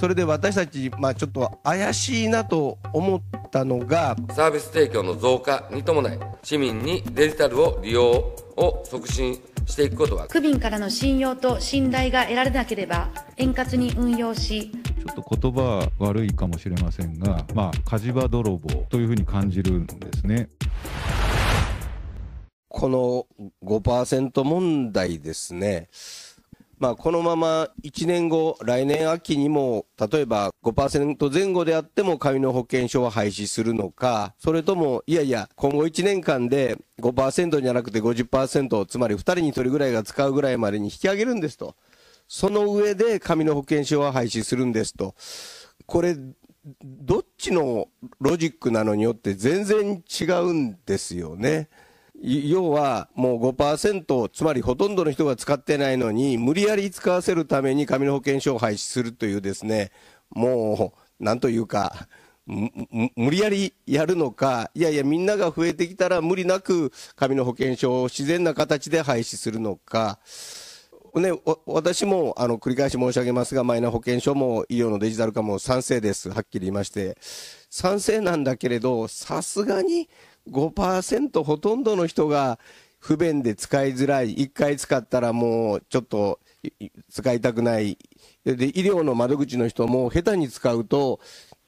それで私たち、まあ、ちょっと怪しいなと思ったのがサービス提供の増加に伴い市民にデジタルを利用を促進していくことは区民からの信用と信頼が得られなければ円滑に運用しちょっと言葉悪いかもしれませんが、まあ、火事場泥棒というふうに感じるんですね。この5%問題ですね。まあ、このまま1年後、来年秋にも、例えば5%前後であっても紙の保険証は廃止するのか、それとも、いやいや、今後1年間で5%じゃなくて50%、つまり2人に1人ぐらいが使うぐらいまでに引き上げるんですと。その上で紙の保険証は廃止するんですと。これ、どっちのロジックなのによって全然違うんですよね。要はもう5%、つまりほとんどの人が使ってないのに、無理やり使わせるために紙の保険証を廃止するというですね、もう、なんというか、無理やりやるのか、いやいや、みんなが増えてきたら無理なく紙の保険証を自然な形で廃止するのか、ね、私もあの繰り返し申し上げますが、マイナ保険証も医療のデジタル化も賛成です、はっきり言いまして、賛成なんだけれど、さすがに5%ほとんどの人が不便で使いづらい、1回使ったらもうちょっと使いたくない、で医療の窓口の人も下手に使うと、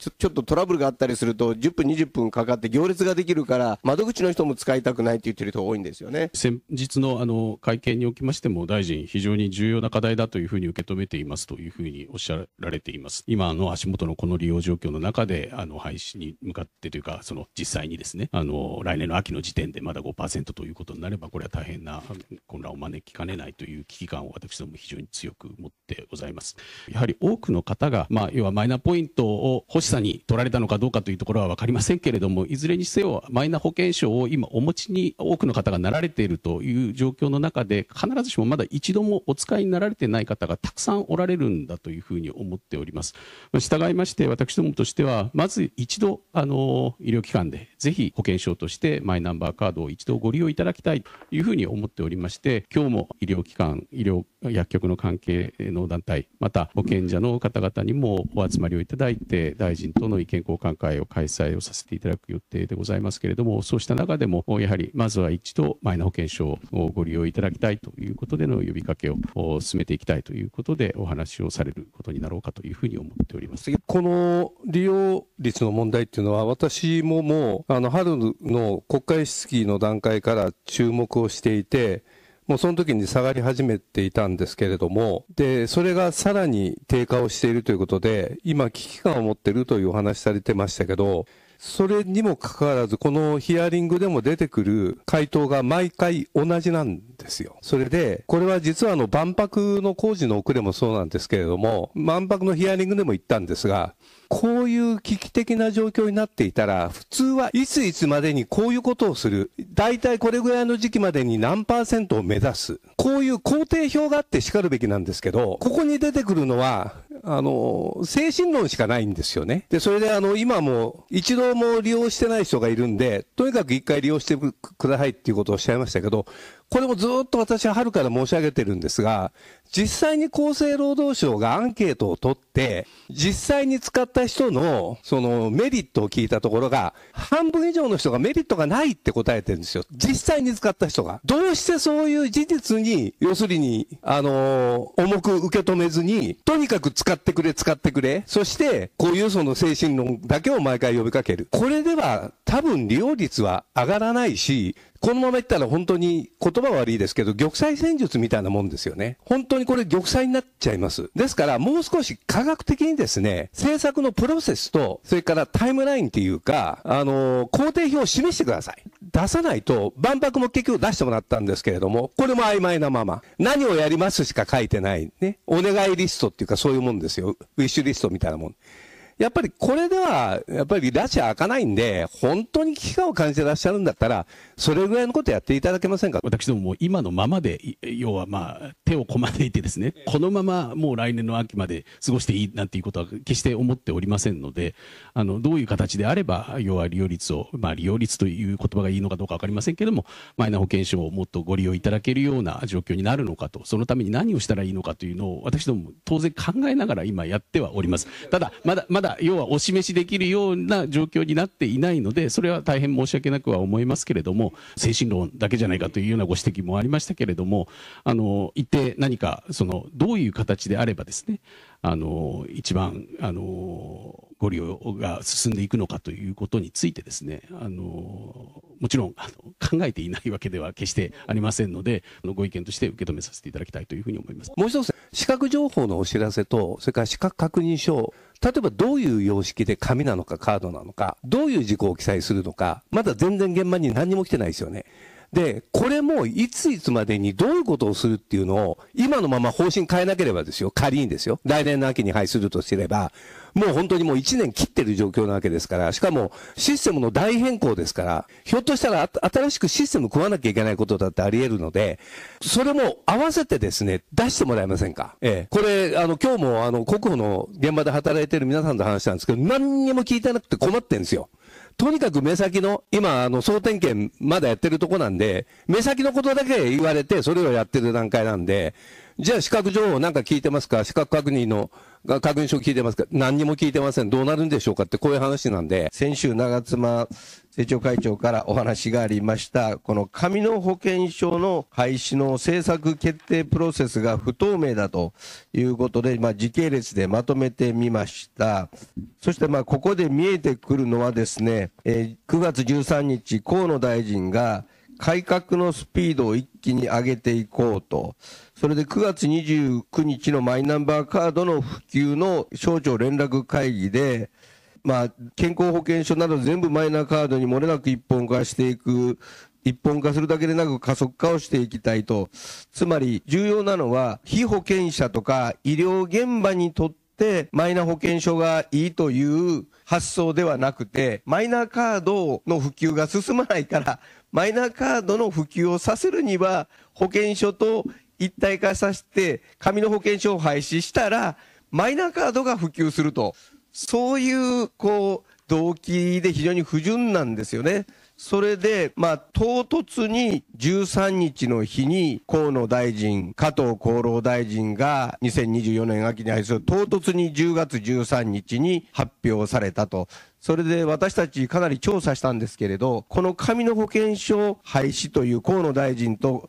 ちょちょっとトラブルがあったりすると、10分、20分かかって行列ができるから、窓口の人も使いたくないって言ってる人多いんですよね先日のあの会見におきましても、大臣、非常に重要な課題だというふうに受け止めていますというふうにおっしゃられています。今の足元のこの利用状況の中で、あの廃止に向かってというか、その実際にですね、あの来年の秋の時点でまだ5%ということになれば、これは大変な混乱を招きかねないという危機感を私ども非常に強く持ってございます。やはり多くの方が、まあ、要はマイナポイントを査に取られたのかどうかというところは分かりませんけれども、いずれにせよ、マイナ保険証を今、お持ちに多くの方がなられているという状況の中で、必ずしもまだ一度もお使いになられてない方がたくさんおられるんだというふうに思っております。従いまして、私どもとしては、まず一度、あの、医療機関で、ぜひ保険証としてマイナンバーカードを一度ご利用いただきたいというふうに思っておりまして、今日も医療機関、医療薬局の関係の団体、また保険者の方々にもお集まりをいただいて、大臣人との意見交換会を開催をさせていただく予定でございますけれども、そうした中でも、やはりまずは一度、マイナ保険証をご利用いただきたいということでの呼びかけを進めていきたいということで、お話をされることになろうかというふうに思っておりますこの利用率の問題っていうのは、私ももう、あの春の国会質疑の段階から注目をしていて、もうその時に下がり始めていたんですけれども、で、それがさらに低下をしているということで、今危機感を持っているというお話されてましたけど、それにもかかわらず、このヒアリングでも出てくる回答が毎回同じなんですよ。それで、これは実はあの万博の工事の遅れもそうなんですけれども、万博のヒアリングでも言ったんですが、こういう危機的な状況になっていたら、普通はいついつまでにこういうことをする。大体これぐらいの時期までに何パーセントを目指す。こういう工程表があってしかるべきなんですけど、ここに出てくるのは、あの、精神論しかないんですよね。で、それであの、今も一度も利用してない人がいるんで、とにかく一回利用してくださいっていうことをおっしゃいましたけど、これもずっと私は春から申し上げてるんですが、実際に厚生労働省がアンケートを取って、実際に使った人のそのメリットを聞いたところが、半分以上の人がメリットがないって答えてるんですよ。実際に使った人が。どうしてそういう事実に、要するに、あのー、重く受け止めずに、とにかく使ってくれ、使ってくれ。そして、こういうその精神論だけを毎回呼びかける。これでは多分利用率は上がらないし、このまま言ったら本当に言葉悪いですけど、玉砕戦術みたいなもんですよね。本当にこれ玉砕になっちゃいます。ですから、もう少し科学的にですね、政策のプロセスと、それからタイムラインっていうか、あのー、工程表を示してください。出さないと、万博も結局出してもらったんですけれども、これも曖昧なまま。何をやりますしか書いてない。ね。お願いリストっていうかそういうもんですよ。ウィッシュリストみたいなもん。やっぱりこれでは、やっぱり拉致開かないんで、本当に危機感を感じてらっしゃるんだったら、それぐらいのことやっていただけませんか私どもも今のままで、要はまあ、手をこまねいてですね、このままもう来年の秋まで過ごしていいなんていうことは決して思っておりませんので、あの、どういう形であれば、要は利用率を、まあ、利用率という言葉がいいのかどうかわかりませんけれども、マイナ保険証をもっとご利用いただけるような状況になるのかと、そのために何をしたらいいのかというのを、私ども当然考えながら今やってはおります。ただ、まだ、まだだ要はお示しできるような状況になっていないので、それは大変申し訳なくは思いますけれども、精神論だけじゃないかというようなご指摘もありましたけれども、あの一定、何かそのどういう形であればですね、あの一番あのご利用が進んでいくのかということについてですねあのもちろんあの考えていないわけでは決してありませんのでご意見として受け止めさせていただきたいというふうに思いますもう一つ資格情報のお知らせとそれから資格確認書例えばどういう様式で紙なのかカードなのか、どういう事項を記載するのか、まだ全然現場に何も来てないですよね。で、これもいついつまでにどういうことをするっていうのを、今のまま方針変えなければですよ、仮にですよ、来年の秋に廃するとすれば、もう本当にもう1年切ってる状況なわけですから、しかもシステムの大変更ですから、ひょっとしたら新しくシステム食わなきゃいけないことだってあり得るので、それも合わせてですね、出してもらえませんか。ええ。これ、あの、今日もあの、国保の現場で働いてる皆さんと話したんですけど、何にも聞いてなくて困ってんですよ。とにかく目先の、今、あの、総点検まだやってるとこなんで、目先のことだけ言われて、それをやってる段階なんで、じゃあ資格情報なんか聞いてますか資格確認の確認書聞いてますか何にも聞いてません。どうなるんでしょうかってこういう話なんで。先週長妻政調会長からお話がありました。この紙の保険証の廃止の政策決定プロセスが不透明だということで、まあ、時系列でまとめてみました。そしてまあここで見えてくるのはですね、えー、9月13日、河野大臣が改革のスピードを一気に上げていこうと、それで9月29日のマイナンバーカードの普及の省庁連絡会議で、まあ、健康保険証など全部マイナカードにもれなく一本化していく、一本化するだけでなく加速化をしていきたいと。つまり重要なのは、被保険者とか医療現場にとって、マイナ保険証がいいという発想ではなくて、マイナカードの普及が進まないから、マイナカードの普及をさせるには、保険証と一体化させて、紙の保険証を廃止したら、マイナカードが普及すると。そういう、こう、動機で非常に不純なんですよね。それで、まあ、唐突に13日の日に河野大臣、加藤厚労大臣が2024年秋に配る唐突に10月13日に発表されたと。それで私たちかなり調査したんですけれど、この紙の保険証廃止という河野大臣と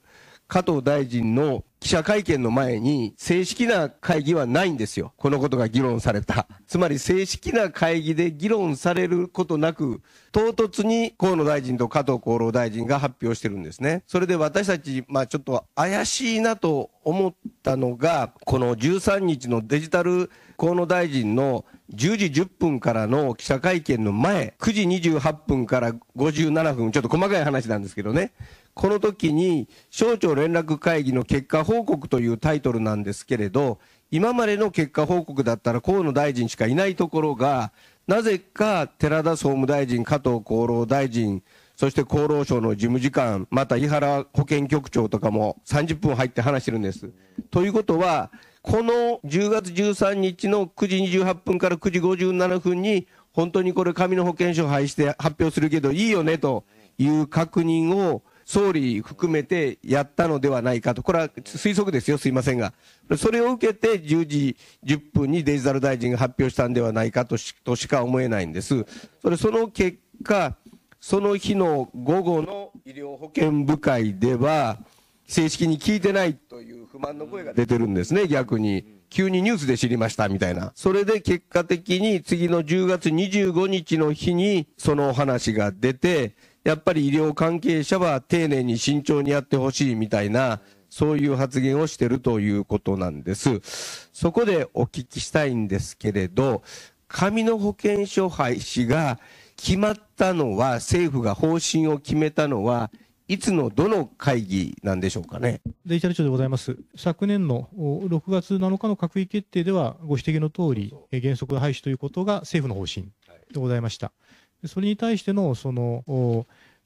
加藤大臣の記者会見の前に、正式な会議はないんですよ。このことが議論された。つまり正式な会議で議論されることなく、唐突に河野大臣と加藤厚労大臣が発表してるんですね。それで私たち、まあちょっと怪しいなと思ったのが、この13日のデジタル河野大臣の10時10分からの記者会見の前、9時28分から57分、ちょっと細かい話なんですけどね。この時に省庁連絡会議の結果報告というタイトルなんですけれど、今までの結果報告だったら河野大臣しかいないところが、なぜか寺田総務大臣、加藤厚労大臣、そして厚労省の事務次官、また井原保健局長とかも30分入って話してるんです。ということは、この10月13日の9時28分から9時57分に、本当にこれ紙の保険証を廃止して発表するけどいいよねという確認を総理含めてやったのではないかと、これは推測ですよ、すいませんが、それを受けて10時10分にデジタル大臣が発表したんではないかとしとしか思えないんです。それその結果、その日の午後の医療保険部会では、正式に聞いてないという不満の声が出てるんですね、逆に。急にニュースで知りましたみたいな。それで結果的に次の10月25日の日にそのお話が出て、やっぱり医療関係者は丁寧に慎重にやってほしいみたいな、そういう発言をしているということなんです。そこでお聞きしたいんですけれど、紙の保険証廃止が決まったのは、政府が方針を決めたのは、いつのどの会議なんでしょうかねデジタル庁でございます、昨年の6月7日の閣議決定では、ご指摘の通り、原則廃止ということが政府の方針でございました。はいそれに対しての、その、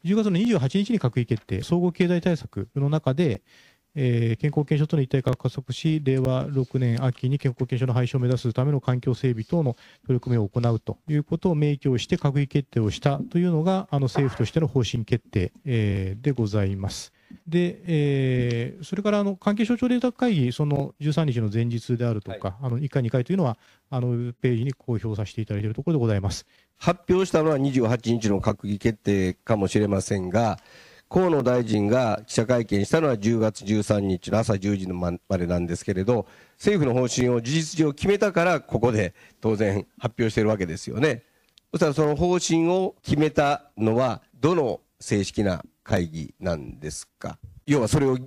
10月の28日に閣議決定、総合経済対策の中で、えー、健康保険証との一体化を加速し、令和6年秋に健康保険証の廃止を目指すための環境整備等の取り組みを行うということを明記をして閣議決定をしたというのが、あの政府としての方針決定、えー、でございます。で、えー、それからあの関係省庁データ会議、その13日の前日であるとか、はい、あの1回、2回というのは、あのページに公表させていただいているところでございます発表したのは28日の閣議決定かもしれませんが、河野大臣が記者会見したのは10月13日の朝10時のまでなんですけれど、政府の方針を事実上決めたから、ここで当然発表しているわけですよね。そしたらその方針を決めたのは、どの正式な会議なんですか要はそれを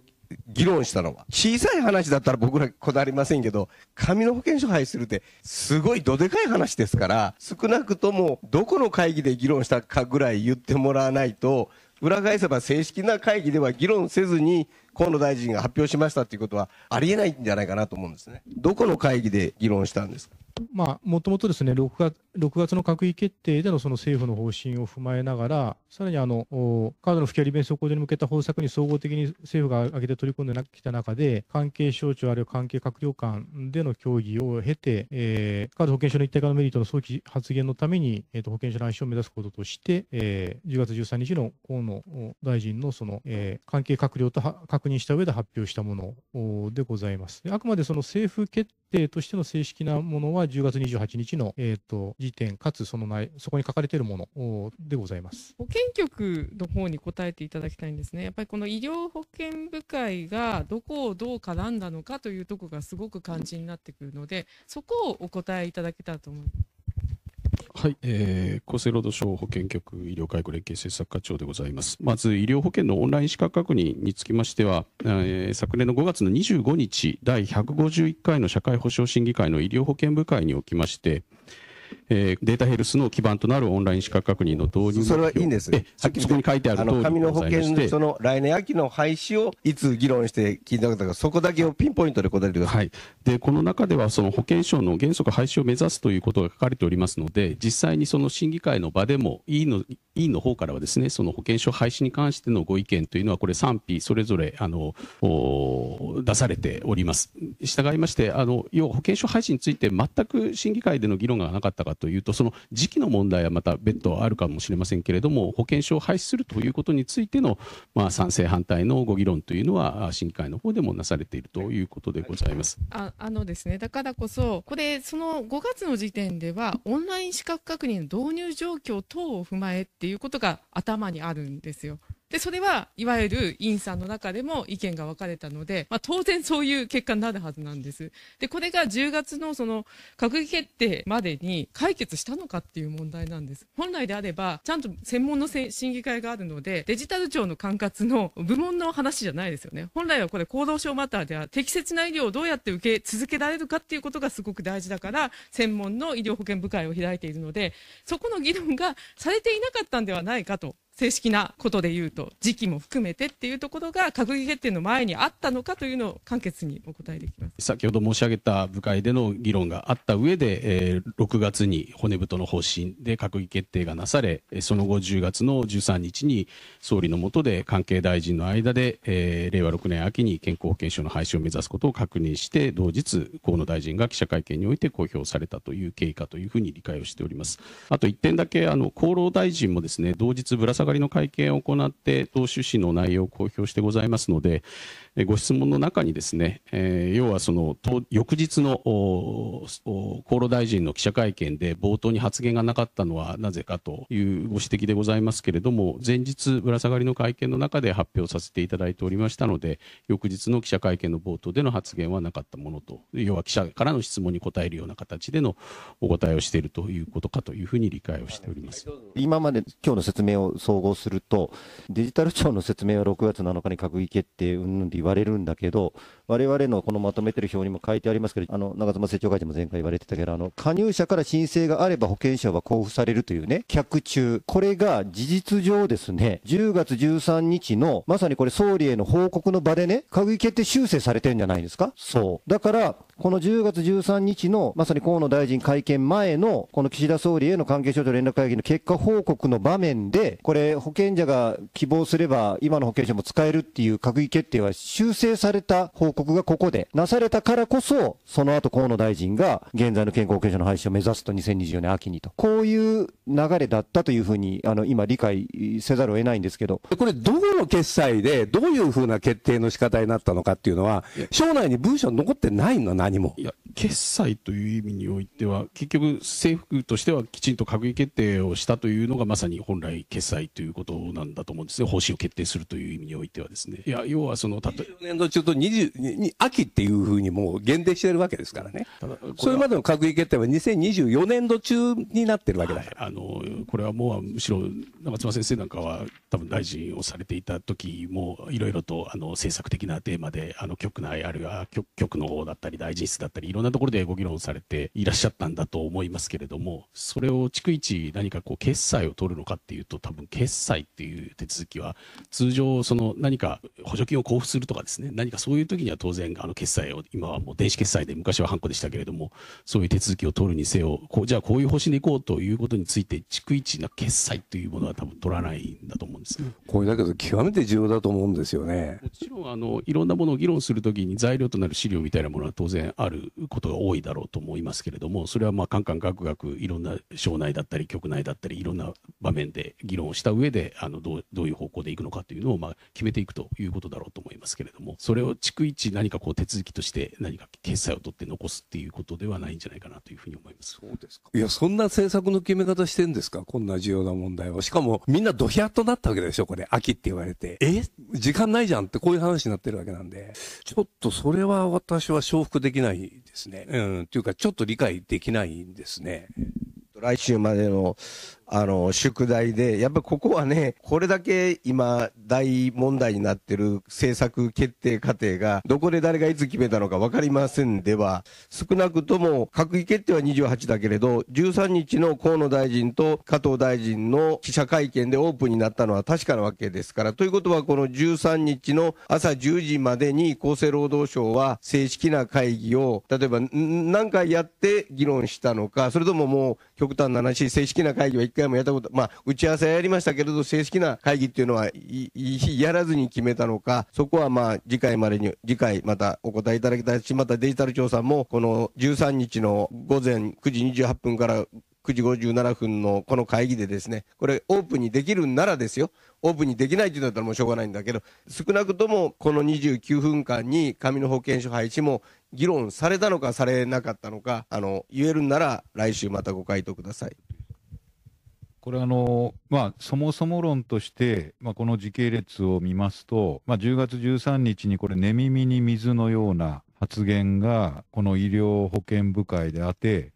議論したのは。小さい話だったら僕らこだわりませんけど、紙の保険証廃止するってすごいどでかい話ですから、少なくともどこの会議で議論したかぐらい言ってもらわないと、裏返せば正式な会議では議論せずに河野大臣が発表しましたということは、ありえないんじゃないかなと思うんですね。どこの会議で議論したんですかまあ、もともとですね6月、月の閣議決定でのその政府の方針を踏まえながら、さらにあのカードの普及利便性向上に向けた方策に総合的に政府が挙げて取り組んできた中で、関係省庁あるいは関係閣僚間での協議を経て、えー、カード保険証の一体化のメリットの早期発言のために、えー、と保険証の廃止を目指すこととして、えー、10月13日の河野大臣のその、えー、関係閣僚と確認認した上で発表したものでございます。あくまでその政府決定としての正式なものは10月28日の、えーと、時点、かつその内そこに書かれているものでございます保険局の方に答えていただきたいんですね、やっぱりこの医療保険部会がどこをどう絡んだのかというところがすごく肝心になってくるので、そこをお答えいただけたらと思います。はい、えー、厚生労働省保健局医療介護連携政策課長でございます。まず医療保険のオンライン資格確認につきましては、えー、昨年の5月の25日、第151回の社会保障審議会の医療保険部会におきまして、えー、データヘルスの基盤となるオンライン資格確認の導入それはいいんです、えそこに書いてある通紙の保険その来年秋の廃止をいつ議論して聞いたかっか、そこだけをピンポイントで答えてください、はい、でこの中では、その保険証の原則廃止を目指すということが書かれておりますので、実際にその審議会の場でも、委員の委員の方からは、ですねその保険証廃止に関してのご意見というのは、これ、賛否それぞれあの出されております。従いましてあの要は保険証廃止について全く審議会での議論がなかったかというと、その時期の問題はまた別途あるかもしれませんけれども、保険証を廃止するということについての、まあ、賛成、反対のご議論というのは、審議会の方でもなされているということでございますああのですね、だからこそ、これ、その5月の時点では、オンライン資格確認の導入状況等を踏まえっていうことが頭にあるんですよ。で、それは、いわゆる委員さんの中でも意見が分かれたので、まあ、当然そういう結果になるはずなんです。で、これが10月のその、閣議決定までに解決したのかっていう問題なんです。本来であれば、ちゃんと専門の審議会があるので、デジタル庁の管轄の部門の話じゃないですよね。本来はこれ、厚労省マターでは、適切な医療をどうやって受け続けられるかっていうことがすごく大事だから、専門の医療保険部会を開いているので、そこの議論がされていなかったんではないかと正式なことで言うと時期も含めてっていうところが閣議決定の前にあったのかというのを簡潔にお答えできます先ほど申し上げた部会での議論があった上で、えー、6月に骨太の方針で閣議決定がなされその後10月の13日に総理の下で関係大臣の間で、えー、令和6年秋に健康保険証の廃止を目指すことを確認して同日河野大臣が記者会見において公表されたという経緯かというふうに理解をしておりますあと1点だけあの厚労大臣もですね同日ぶら下ががりの会見を行って、党趣旨の内容を公表してございますので、ご質問の中にですね、え要はその翌日の厚労大臣の記者会見で冒頭に発言がなかったのはなぜかというご指摘でございますけれども、前日、ぶら下がりの会見の中で発表させていただいておりましたので、翌日の記者会見の冒頭での発言はなかったものと、要は記者からの質問に答えるような形でのお答えをしているということかというふうに理解をしております。今まで今日の説明を総合すると、デジタル庁の説明は6月7日に閣議決定うんぬんって言われるんだけど、われわれのこのまとめてる表にも書いてありますけど、あの長妻政調会長も前回言われてたけど、あの加入者から申請があれば保険証は交付されるというね、客中、これが事実上ですね、10月13日の、まさにこれ、総理への報告の場でね、閣議決定修正されてるんじゃないですか。そう。だから、この10月13日の、まさに河野大臣会見前の、この岸田総理への関係省庁連絡会議の結果報告の場面で、これ、れ、保険者が希望すれば、今の保険者も使えるっていう閣議決定は修正された報告がここでなされたからこそ、その後河野大臣が現在の健康保険証の廃止を目指すと、2024年秋にと、こういう流れだったというふうに、あの今、理解せざるを得ないんですけどこれ、どこの決済で、どういうふうな決定の仕方になったのかっていうのは、省内に文書残ってないの、何も。いや、決済という意味においては、結局、政府としてはきちんと閣議決定をしたというのが、まさに本来、決裁ということなんだと思うんですね、方針を決定するという意味においてはですね。いや、要はその、たと年度中と20、秋っていうふうにもう限定してるわけですからね。それまでの閣議決定は2024年度中になってるわけだから。はい、あの、これはもう、むしろ、長妻先生なんかは、多分大臣をされていた時も、いろいろと、あの、政策的なテーマで、あの、局内、あるいは局、局の方だったり、大臣室だったり、いろんなところでご議論されていらっしゃったんだと思いますけれども、それを逐一何かこう、決裁を取るのかっていうと、多分、決決済っていう手続きは、通常、その何か補助金を交付するとかですね、何かそういう時には当然、あの決済を、今はもう電子決済で、昔はハンコでしたけれども、そういう手続きを取るにせよ、こうじゃあこういう方針でいこうということについて、逐一な決済というものは多分取らないんだと思うんです、ね、これだけど、極めて重要だと思うんですよね。もちろんあの、いろんなものを議論するときに、材料となる資料みたいなものは当然あることが多いだろうと思いますけれども、それはまあ、カンカンガクガク、いろんな省内だったり、局内だったり、いろんな場面で議論をしたした上であのどうどういう方向でいくのかというのを、まあ、決めていくということだろうと思いますけれどもそれを逐一何かこう手続きとして何か決済を取って残すっていうことではないんじゃないかなというふうに思いますそうですかいやそんな政策の決め方してんですかこんな重要な問題をしかもみんなドヒャッとなったわけでしょこれ秋って言われてえ時間ないじゃんってこういう話になってるわけなんでちょっとそれは私は承服できないですねうんというかちょっと理解できないんですね来週までのあの、宿題で、やっぱりここはね、これだけ今、大問題になってる政策決定過程が、どこで誰がいつ決めたのか分かりませんでは、少なくとも、閣議決定は28だけれど、13日の河野大臣と加藤大臣の記者会見でオープンになったのは確かなわけですから、ということは、この13日の朝10時までに、厚生労働省は正式な会議を、例えば何回やって議論したのか、それとももう、極端な話、正式な会議は1回回もやったこと、まあ、打ち合わせはやりましたけれど、正式な会議っていうのは、やらずに決めたのか、そこはまあ、次回までに、次回またお答えいただきたいし、またデジタル調査も、この13日の午前9時28分から9時57分のこの会議でですね、これオープンにできるならですよ、オープンにできないっていうんだったらもうしょうがないんだけど、少なくともこの29分間に紙の保険証廃止も議論されたのかされなかったのか、あの、言えるなら来週またご回答ください。これあの、まあ、そもそも論として、まあ、この時系列を見ますと、まあ、10月13日にこれ、寝耳に水のような発言が、この医療保険部会であって、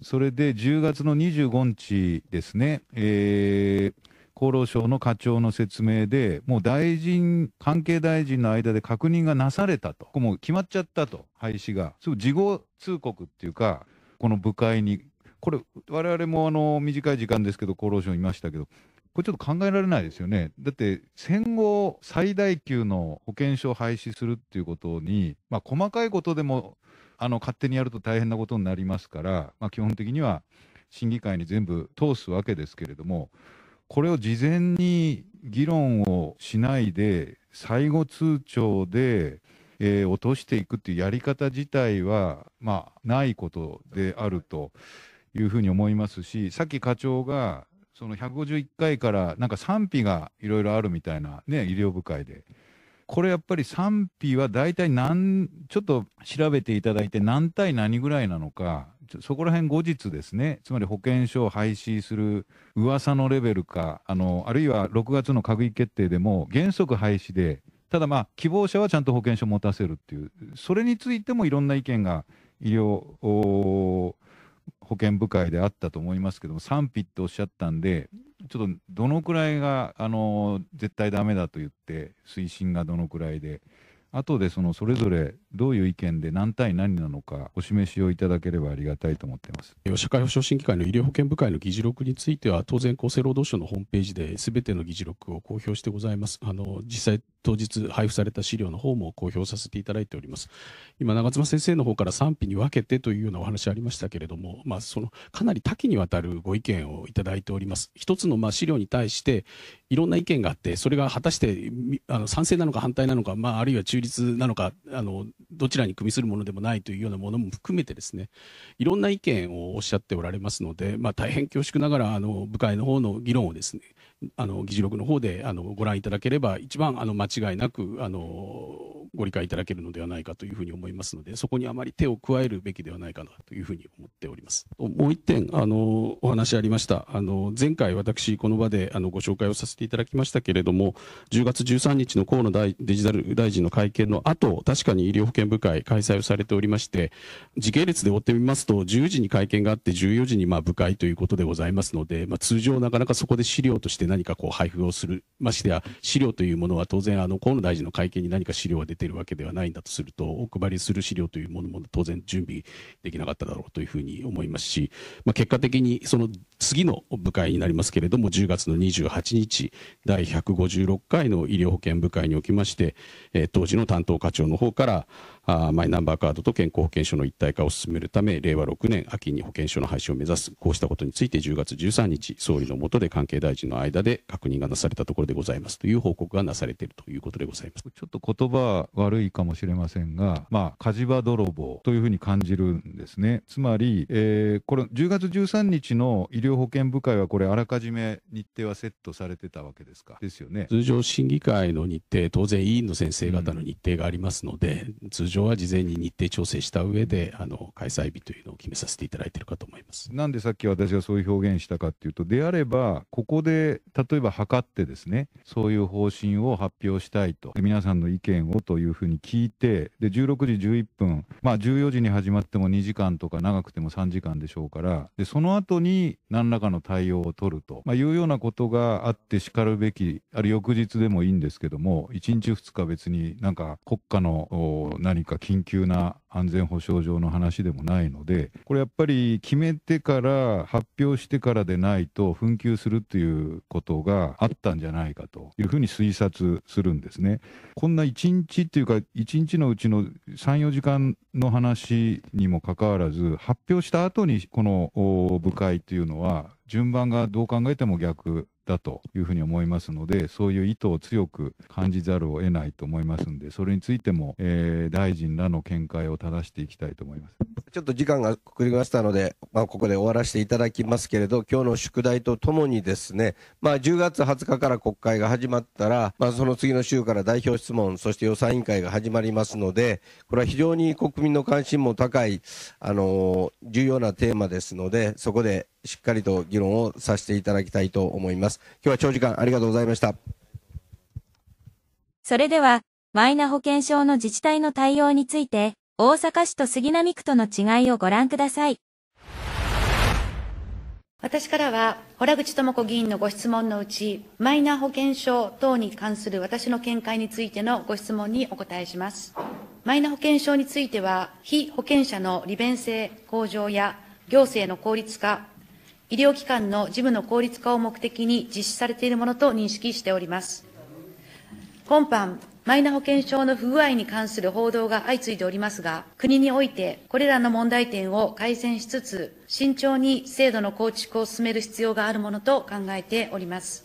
それで10月の25日ですね、えー、厚労省の課長の説明で、もう大臣、関係大臣の間で確認がなされたと、もう決まっちゃったと、廃止が、すぐ事後通告っていうか、この部会にこれ、我々もあの短い時間ですけど、厚労省いましたけど、これちょっと考えられないですよね。だって、戦後最大級の保険証を廃止するっていうことに、まあ、細かいことでもあの勝手にやると大変なことになりますから、まあ、基本的には審議会に全部通すわけですけれども、これを事前に議論をしないで、最後通帳で、えー、落としていくっていうやり方自体は、まあ、ないことであると。いうふうに思いますし、さっき課長が、その151回からなんか賛否がいろいろあるみたいなね、医療部会で。これやっぱり賛否は大体何、ちょっと調べていただいて何対何ぐらいなのか、そこら辺後日ですね、つまり保険証を廃止する噂のレベルか、あの、あるいは6月の閣議決定でも原則廃止で、ただまあ希望者はちゃんと保険証を持たせるっていう、それについてもいろんな意見が医療保険部会であったと思いますけども、賛否っておっしゃったんで、ちょっとどのくらいがあの絶対だめだと言って、推進がどのくらいで、後でそのそれぞれどういう意見で何対何なのかお示しをいただければありがたいと思っています社会保障審議会の医療保険部会の議事録については当然厚生労働省のホームページですべての議事録を公表してございますあの実際当日配布された資料の方も公表させていただいております今長妻先生の方から賛否に分けてというようなお話ありましたけれども、まあ、そのかなり多岐にわたるご意見をいただいております一つのまあ資料に対していろんな意見があってそれが果たしてあの賛成なのか反対なのか、まあ、あるいは中立なのか、あの、どちらに組みするものでもないというようなものも含めてですね、いろんな意見をおっしゃっておられますので、まあ、大変恐縮ながら、あの、部会の方の議論をですね、あの議事録の方であのご覧いただければ、一番あの間違いなくあのご理解いただけるのではないかというふうに思いますので、そこにあまり手を加えるべきではないかなというふうに思っております。もう一点、あのお話ありました、あの前回、私、この場であのご紹介をさせていただきましたけれども、10月13日の河野大デジタル大臣の会見の後確かに医療保険部会、開催をされておりまして、時系列で追ってみますと、10時に会見があって、14時にまあ部会ということでございますので、まあ、通常、なかなかそこで資料として何かこう配布をする、ましてや資料というものは当然、あの河野大臣の会見に何か資料が出てるわけではないんだとすると、お配りする資料というものも当然準備できなかっただろうというふうに思いますし、まあ、結果的にその次の部会になりますけれども、10月の28日、第156回の医療保険部会におきまして、えー、当時の担当課長の方からあ、マイナンバーカードと健康保険証の一体化を進めるため、令和6年秋に保険証の廃止を目指す、こうしたことについて10月13日、総理の下で関係大臣の間で確認がなされたところでございますという報告がなされているということでございますちょっと言葉悪いかもしれませんが、まあ、火事場泥棒というふうに感じるんですね。つまり、えー、これ10月13日の医療保険部会はこれ、あらかじめ日程はセットされてたわけですか、ですよね通常、審議会の日程、当然、委員の先生方の日程がありますので、うん、通常は事前に日程調整した上であの開催日というのを決めさせていただいているかと思いますなんでさっき私がそういう表現したかっていうと、であれば、ここで例えば測ってですね、そういう方針を発表したいと、皆さんの意見をというふうに聞いて、で16時11分、まあ、14時に始まっても2時間とか、長くても3時間でしょうから、でその後に何らかの対応を取ると、まあ、いうようなことがあってしかるべき、ある翌日でもいいんですけども、1日2日別になんか国家の何か緊急な安全保障上の話でもないので、これやっぱり決めてから、発表してからでないと、紛糾するっていうことがあったんじゃないかというふうに推察するんですね。こんな1日っていうか、1日のうちの3、4時間の話にもかかわらず、発表した後にこの部会っていうのは、順番がどう考えても逆だというふうに思いますので、そういう意図を強く感じざるを得ないと思いますんで、それについても、えー、大臣らの見解を正していきたいと思います。ちょっと時間がくくりましたので、まあ、ここで終わらせていただきますけれど、今日の宿題とともにですね、まあ、10月20日から国会が始まったら、まあ、その次の週から代表質問、そして予算委員会が始まりますので、これは非常に国民の関心も高い、あのー、重要なテーマですので、そこでしっかりと議論をさせていただきたいと思います。。今日は長時間ありがとうございました。それでは、マイナ保険証の自治体の対応について、大阪市と杉並区との違いをご覧ください。私からは、洞口智子議員のご質問のうち、マイナ保険証等に関する私の見解についてのご質問にお答えします。マイナ保険証については、非保険者の利便性向上や行政の効率化、医療機関の事務の効率化を目的に実施されているものと認識しております。今般、マイナ保険証の不具合に関する報道が相次いでおりますが、国においてこれらの問題点を改善しつつ、慎重に制度の構築を進める必要があるものと考えております。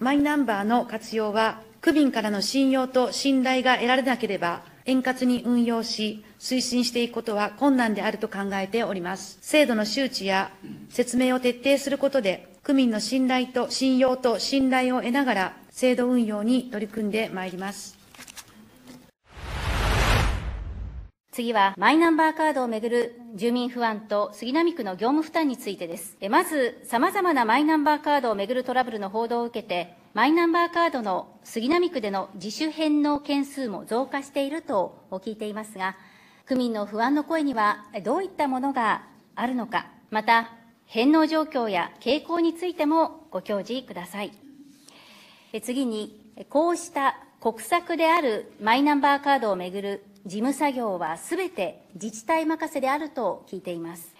マイナンバーの活用は、区民からの信用と信頼が得られなければ、円滑に運用し、推進していくことは困難であると考えております。制度の周知や説明を徹底することで、区民の信頼と信用と信頼を得ながら、制度運用に取り組んでまいります。次は、マイナンバーカードをめぐる住民不安と杉並区の業務負担についてです。まず、様々なマイナンバーカードをめぐるトラブルの報道を受けて、マイナンバーカードの杉並区での自主返納件数も増加していると聞いていますが、区民の不安の声にはどういったものがあるのか、また返納状況や傾向についてもご教示ください。次に、こうした国策であるマイナンバーカードをめぐる事務作業はすべて自治体任せであると聞いています。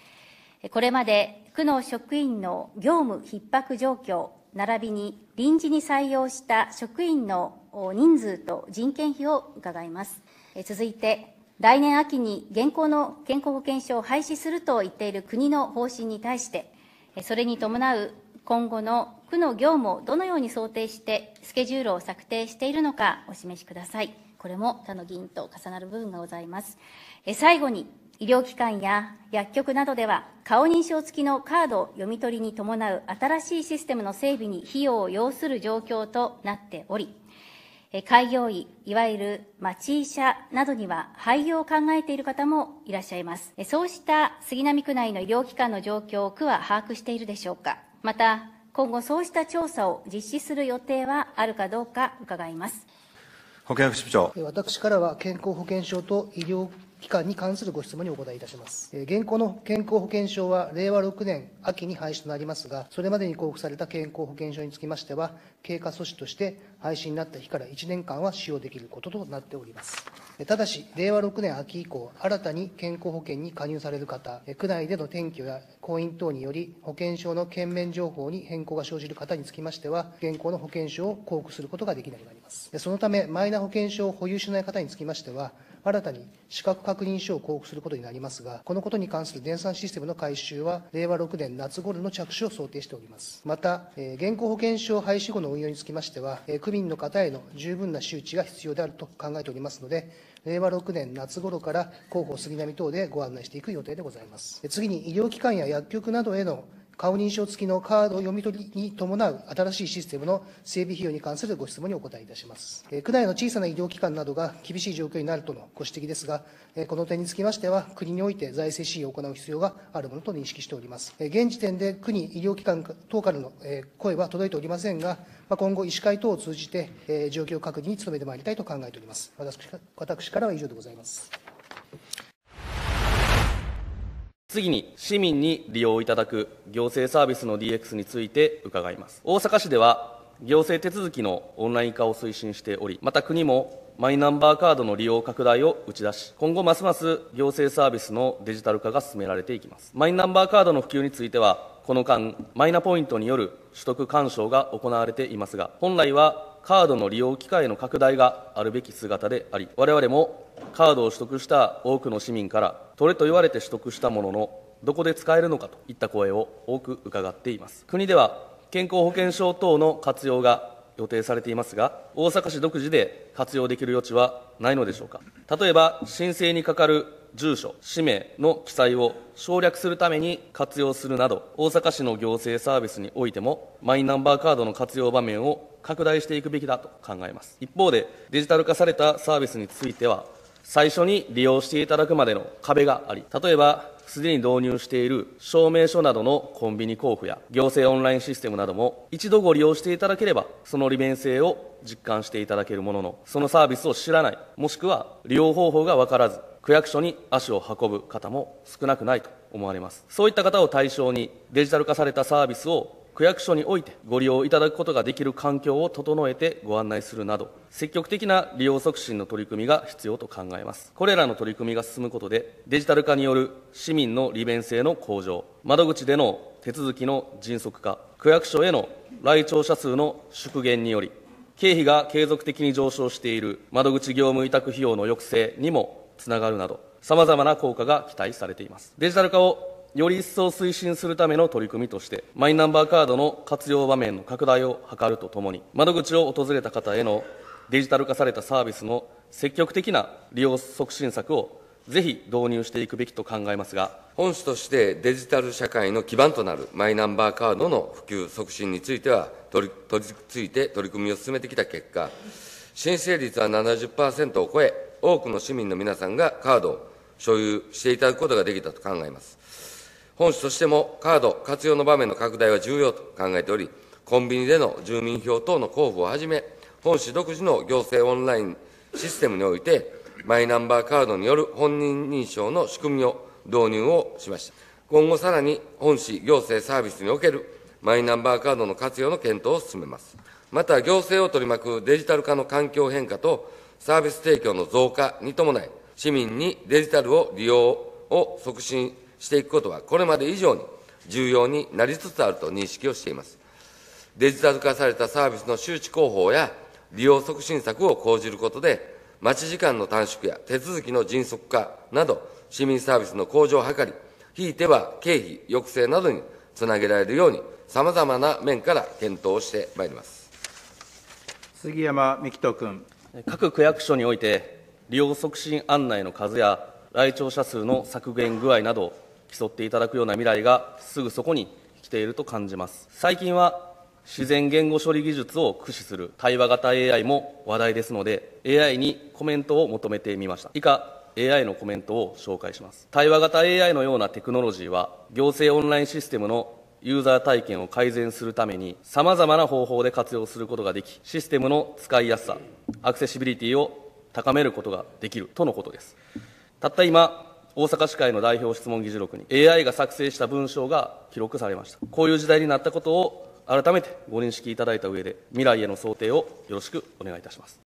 これまで区の職員の業務逼迫状況、並びに臨時に採用した職員の人数と人件費を伺います。続いて、来年秋に現行の健康保険証を廃止すると言っている国の方針に対して、それに伴う今後の区の業務をどのように想定して、スケジュールを策定しているのかお示しください。これも他の議員と重なる部分がございます。最後に、医療機関や薬局などでは、顔認証付きのカード読み取りに伴う新しいシステムの整備に費用を要する状況となっており、開業医、いわゆる町医者などには廃業を考えている方もいらっしゃいます。そうした杉並区内の医療機関の状況を区は把握しているでしょうか。また、今後そうした調査を実施する予定はあるかどうか伺います。保健福祉部長。私からは健康保険証と医療期間に関するご質問にお答えいたします。現行の健康保険証は令和6年秋に廃止となりますが、それまでに交付された健康保険証につきましては、経過措置として廃止になった日から1年間は使用できることとなっております。ただし、令和6年秋以降、新たに健康保険に加入される方、区内での転居や婚姻等により、保険証の券面情報に変更が生じる方につきましては、現行の保険証を交付することができなくなります。そのため、マイナ保険証を保有しない方につきましては、新たに資格確認書を交付することになりますが、このことに関する電算システムの改修は、令和6年夏頃の着手を想定しております。また、現行保険証廃止後の運用につきましては、区国民の方への十分な周知が必要であると考えておりますので、令和6年夏頃から広報杉並等でご案内していく予定でございます。次に医療機関や薬局などへの顔認証付きのカード読み取りに伴う新しいシステムの整備費用に関するご質問にお答えいたします。区内の小さな医療機関などが厳しい状況になるとのご指摘ですが、この点につきましては、国において財政支援を行う必要があるものと認識しております。現時点で区に医療機関等からの声は届いておりませんが、今後、医師会等を通じて状況確認に努めてまいりたいと考えております。私からは以上でございます。次に市民に利用いただく行政サービスの DX について伺います大阪市では行政手続きのオンライン化を推進しておりまた国もマイナンバーカードの利用拡大を打ち出し今後ますます行政サービスのデジタル化が進められていきますマイナンバーカードの普及についてはこの間マイナポイントによる取得勧奨が行われていますが本来はカードの利用機会の拡大があるべき姿であり、我々もカードを取得した多くの市民から、取れと言われて取得したものの、どこで使えるのかといった声を多く伺っています。国では健康保険証等の活用が予定されていますが、大阪市独自で活用できる余地はないのでしょうか。例えば、申請にかかる住所、氏名の記載を省略するために活用するなど、大阪市の行政サービスにおいても、マイナンバーカードの活用場面を拡大していくべきだと考えます。一方で、デジタル化されたサービスについては、最初に利用していただくまでの壁があり、例えば、すでに導入している証明書などのコンビニ交付や行政オンラインシステムなども一度ご利用していただければその利便性を実感していただけるもののそのサービスを知らないもしくは利用方法が分からず区役所に足を運ぶ方も少なくないと思われます。そういった方を対象に、デジタル化されたサービスを区役所においてご利用いただくことができる環境を整えてご案内するなど、積極的な利用促進の取り組みが必要と考えます。これらの取り組みが進むことで、デジタル化による市民の利便性の向上、窓口での手続きの迅速化、区役所への来庁者数の縮減により、経費が継続的に上昇している窓口業務委託費用の抑制にもつながるなど、さまざまな効果が期待されています。デジタル化をより一層推進するための取り組みとして、マイナンバーカードの活用場面の拡大を図るとともに、窓口を訪れた方へのデジタル化されたサービスの積極的な利用促進策をぜひ導入していくべきと考えますが、本市としてデジタル社会の基盤となるマイナンバーカードの普及促進については、取りついて取り組みを進めてきた結果、申請率は70%を超え、多くの市民の皆さんがカードを所有していただくことができたと考えます。本市としてもカード活用の場面の拡大は重要と考えており、コンビニでの住民票等の交付をはじめ、本市独自の行政オンラインシステムにおいて、マイナンバーカードによる本人認証の仕組みを導入をしました。今後さらに本市行政サービスにおけるマイナンバーカードの活用の検討を進めます。また行政を取り巻くデジタル化の環境変化とサービス提供の増加に伴い、市民にデジタルを利用を促進していくことは、これまで以上に重要になりつつあると認識をしています。デジタル化されたサービスの周知広報や利用促進策を講じることで、待ち時間の短縮や手続きの迅速化など、市民サービスの向上を図り、ひいては経費抑制などにつなげられるように、さまざまな面から検討してまいります杉山幹人君。各区役所において、利用促進案内の数や来庁者数の削減具合など、競っていただくような未来がすぐそこに来ていると感じます。最近は自然言語処理技術を駆使する対話型 AI も話題ですので、AI にコメントを求めてみました。以下、AI のコメントを紹介します。対話型 AI のようなテクノロジーは、行政オンラインシステムのユーザー体験を改善するために、さまざまな方法で活用することができ、システムの使いやすさ、アクセシビリティを高めることができるとのことです。たった今、大阪市会の代表質問議事録に AI が作成した文章が記録されました。こういう時代になったことを改めてご認識いただいた上で、未来への想定をよろしくお願いいたします。